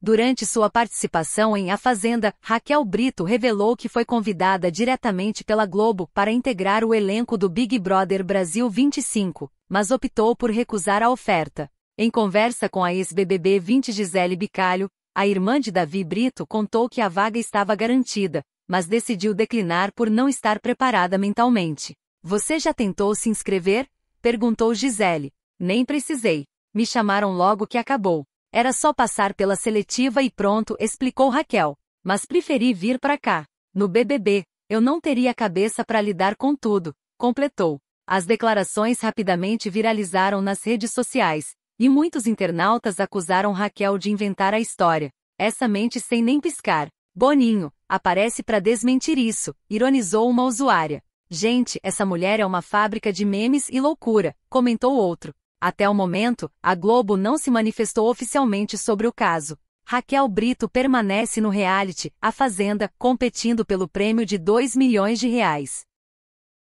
Durante sua participação em A Fazenda, Raquel Brito revelou que foi convidada diretamente pela Globo para integrar o elenco do Big Brother Brasil 25, mas optou por recusar a oferta. Em conversa com a ex-BBB 20 Gisele Bicalho, a irmã de Davi Brito contou que a vaga estava garantida, mas decidiu declinar por não estar preparada mentalmente. Você já tentou se inscrever? perguntou Gisele. Nem precisei. Me chamaram logo que acabou. Era só passar pela seletiva e pronto, explicou Raquel. Mas preferi vir para cá. No BBB, eu não teria cabeça para lidar com tudo, completou. As declarações rapidamente viralizaram nas redes sociais, e muitos internautas acusaram Raquel de inventar a história. Essa mente sem nem piscar. Boninho, aparece para desmentir isso, ironizou uma usuária. Gente, essa mulher é uma fábrica de memes e loucura, comentou outro. Até o momento, a Globo não se manifestou oficialmente sobre o caso. Raquel Brito permanece no reality, A Fazenda, competindo pelo prêmio de 2 milhões de reais.